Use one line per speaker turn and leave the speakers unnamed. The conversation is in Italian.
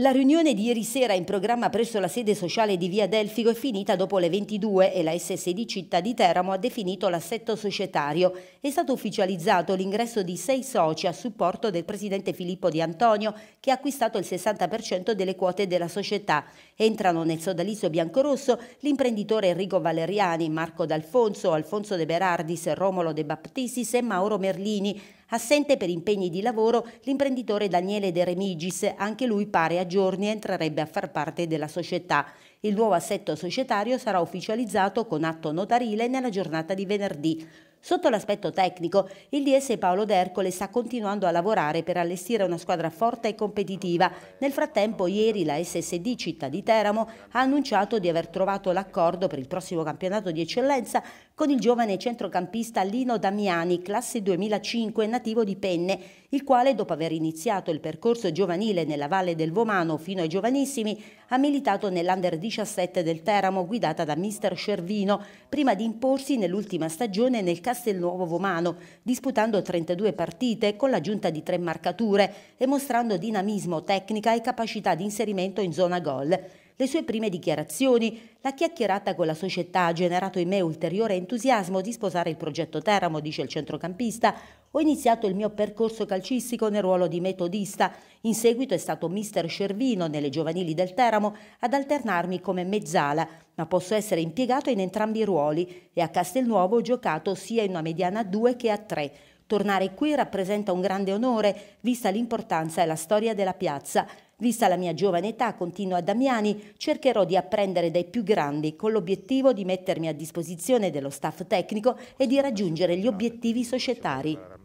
La riunione di ieri sera in programma presso la sede sociale di Via Delfico è finita dopo le 22 e la SSD Città di Teramo ha definito l'assetto societario. È stato ufficializzato l'ingresso di sei soci a supporto del presidente Filippo Di Antonio che ha acquistato il 60% delle quote della società. Entrano nel sodalizio biancorosso l'imprenditore Enrico Valeriani, Marco D'Alfonso, Alfonso De Berardis, Romolo De Baptisis e Mauro Merlini Assente per impegni di lavoro, l'imprenditore Daniele De Remigis, anche lui pare a giorni entrerebbe a far parte della società. Il nuovo assetto societario sarà ufficializzato con atto notarile nella giornata di venerdì. Sotto l'aspetto tecnico, il DS Paolo D'Ercole sta continuando a lavorare per allestire una squadra forte e competitiva. Nel frattempo, ieri la SSD Città di Teramo ha annunciato di aver trovato l'accordo per il prossimo campionato di eccellenza con il giovane centrocampista Lino Damiani, classe 2005, nativo di Penne, il quale dopo aver iniziato il percorso giovanile nella Valle del Vomano fino ai giovanissimi, ha militato nell'Under 17 del Teramo guidata da mister Cervino, prima di imporsi nell'ultima stagione nel caso Castelnuovo Vomano, disputando 32 partite con l'aggiunta di tre marcature e mostrando dinamismo, tecnica e capacità di inserimento in zona gol. Le sue prime dichiarazioni, la chiacchierata con la società ha generato in me ulteriore entusiasmo di sposare il progetto Teramo, dice il centrocampista, ho iniziato il mio percorso calcistico nel ruolo di metodista. In seguito è stato mister Cervino nelle giovanili del Teramo ad alternarmi come mezzala, ma posso essere impiegato in entrambi i ruoli e a Castelnuovo ho giocato sia in una mediana a 2 che a 3. Tornare qui rappresenta un grande onore, vista l'importanza e la storia della piazza. Vista la mia giovane età, continua Damiani, cercherò di apprendere dai più grandi con l'obiettivo di mettermi a disposizione dello staff tecnico e di raggiungere gli obiettivi societari.